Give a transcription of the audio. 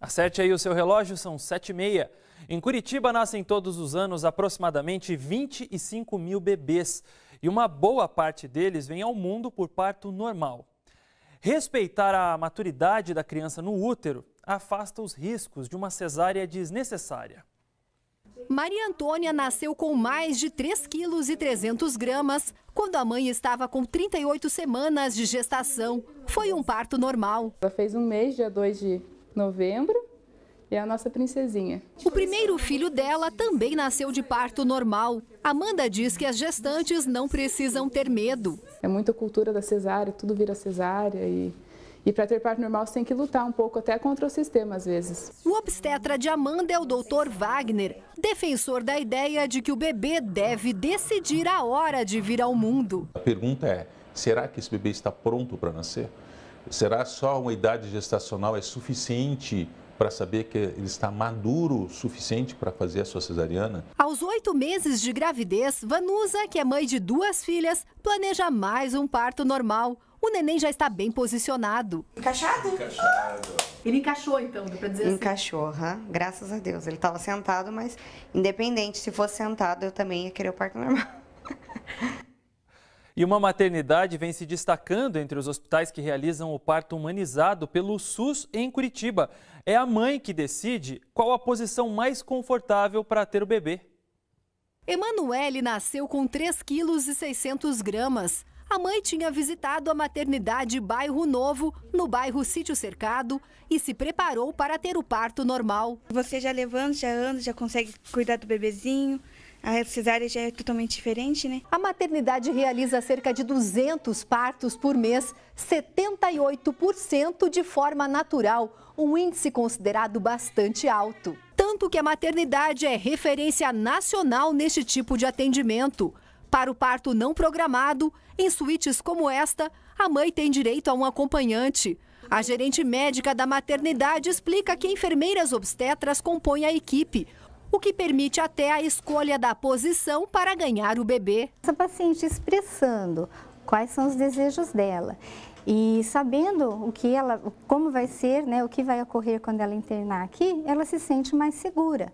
Acerte aí o seu relógio, são 7h30. Em Curitiba nascem todos os anos aproximadamente 25 mil bebês e uma boa parte deles vem ao mundo por parto normal. Respeitar a maturidade da criança no útero afasta os riscos de uma cesárea desnecessária. Maria Antônia nasceu com mais de 3,3 kg gramas quando a mãe estava com 38 semanas de gestação. Foi um parto normal. Ela fez um mês, dia 2 de novembro, é a nossa princesinha. O primeiro filho dela também nasceu de parto normal. Amanda diz que as gestantes não precisam ter medo. É muita cultura da cesárea, tudo vira cesárea e e para ter parto normal, você tem que lutar um pouco até contra o sistema, às vezes. O obstetra de Amanda é o doutor Wagner, defensor da ideia de que o bebê deve decidir a hora de vir ao mundo. A pergunta é: será que esse bebê está pronto para nascer? Será só uma idade gestacional é suficiente para saber que ele está maduro o suficiente para fazer a sua cesariana? Aos oito meses de gravidez, Vanusa, que é mãe de duas filhas, planeja mais um parto normal. O neném já está bem posicionado. Encaixado? Encaixado. Ele encaixou, então, para dizer Encaixou, assim. Encaixou, graças a Deus. Ele estava sentado, mas independente, se fosse sentado, eu também ia querer o parto normal. E uma maternidade vem se destacando entre os hospitais que realizam o parto humanizado pelo SUS em Curitiba. É a mãe que decide qual a posição mais confortável para ter o bebê. Emanuele nasceu com 3,6 kg. A mãe tinha visitado a maternidade Bairro Novo, no bairro Sítio Cercado, e se preparou para ter o parto normal. Você já levanta, já anda, já consegue cuidar do bebezinho, a cesárea já é totalmente diferente, né? A maternidade realiza cerca de 200 partos por mês, 78% de forma natural, um índice considerado bastante alto. Tanto que a maternidade é referência nacional neste tipo de atendimento. Para o parto não programado, em suítes como esta, a mãe tem direito a um acompanhante. A gerente médica da maternidade explica que enfermeiras obstetras compõem a equipe o que permite até a escolha da posição para ganhar o bebê. Essa paciente expressando quais são os desejos dela e sabendo o que ela, como vai ser, né, o que vai ocorrer quando ela internar aqui, ela se sente mais segura.